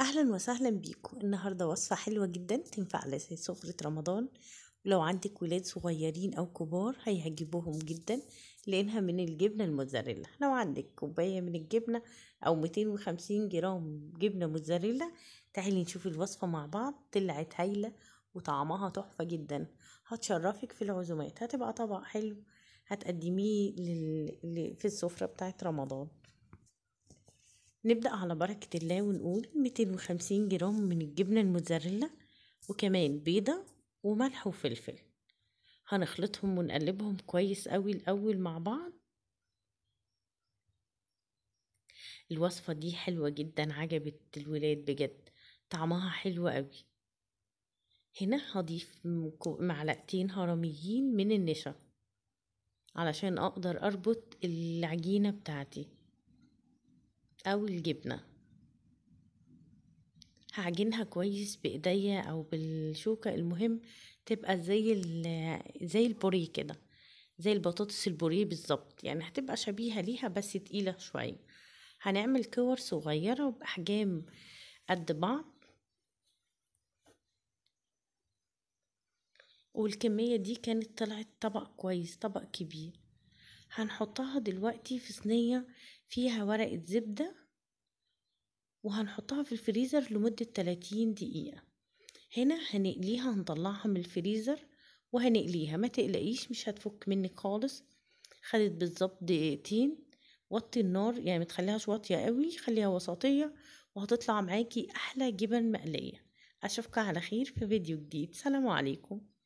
اهلا وسهلا بيكم النهارده وصفه حلوه جدا تنفع لسان سفره رمضان ولو عندك ولاد صغيرين او كبار هيعجبوهم جدا لانها من الجبنه الموتزاريلا لو عندك كوبايه من الجبنه او 250 جرام جبنه موتزاريلا تعالي نشوف الوصفه مع بعض طلعت هايله وطعمها تحفه جدا هتشرفك في العزومات هتبقى طبق حلو هتقدميه لل... في السفره بتاعت رمضان نبدأ على بركة الله ونقول ميتين وخمسين جرام من الجبنة الموتزاريلا وكمان بيضة وملح وفلفل هنخلطهم ونقلبهم كويس قوي الأول مع بعض الوصفة دي حلوة جدا عجبت الولاد بجد طعمها حلو قوي هنا هضيف معلقتين هرميين من النشا علشان اقدر اربط العجينة بتاعتي أو الجبنة هعجنها كويس بايديا او بالشوكة المهم تبقى زي زي البوريه كده زي البطاطس البوريه بالظبط يعني هتبقى شبيهة ليها بس تقيلة شوية هنعمل كور صغيرة بأحجام قد بعض والكمية دي كانت طلعت طبق كويس طبق كبير هنحطها دلوقتي في صينية فيها ورقة زبدة وهنحطها في الفريزر لمدة 30 دقيقة هنا هنقليها هنطلعها من الفريزر وهنقليها ما تقلقيش مش هتفك منك خالص خدت بالظبط دقيقتين وطي النار يعني ما تخليهاش واطيه قوي خليها وسطيه وهتطلع معاكي احلى جبن مقليه أشوفك على خير في فيديو جديد سلام عليكم